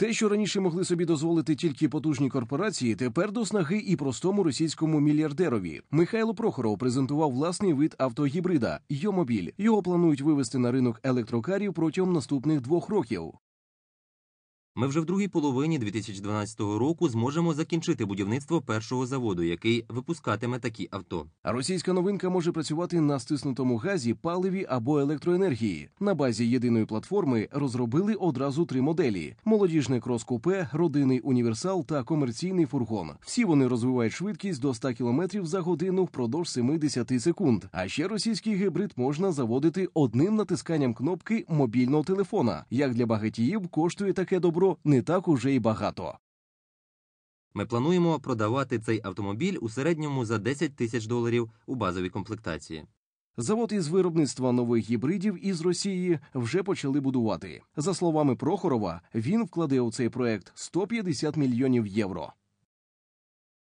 Те, що раніше могли собі дозволити тільки потужні корпорації, тепер до снаги і простому російському мільярдерові. Михайло Прохоров презентував власний вид автогібрида Йомобіль. Його планують вивести на ринок електрокарів протягом наступних двох років. Ми вже в другій половині 2012 року зможемо закінчити будівництво першого заводу, який випускатиме такі авто. А російська новинка може працювати на стиснутому газі, паливі або електроенергії. На базі єдиної платформи розробили одразу три моделі: молодіжне крос-купе, родинний універсал та комерційний фургон. Всі вони розвивають швидкість до 100 км за годину впродовж 70 секунд. А ще російський гібрид можна заводити одним натисканням кнопки мобільного телефона. Як для багатіїв коштує таке добро що не так уже й багато. Ми плануємо продавати цей автомобіль у середньому за 10 тисяч доларів у базовій комплектації. Завод із виробництва нових гібридів із Росії вже почали будувати. За словами Прохорова, він вкладе у цей проект 150 мільйонів євро.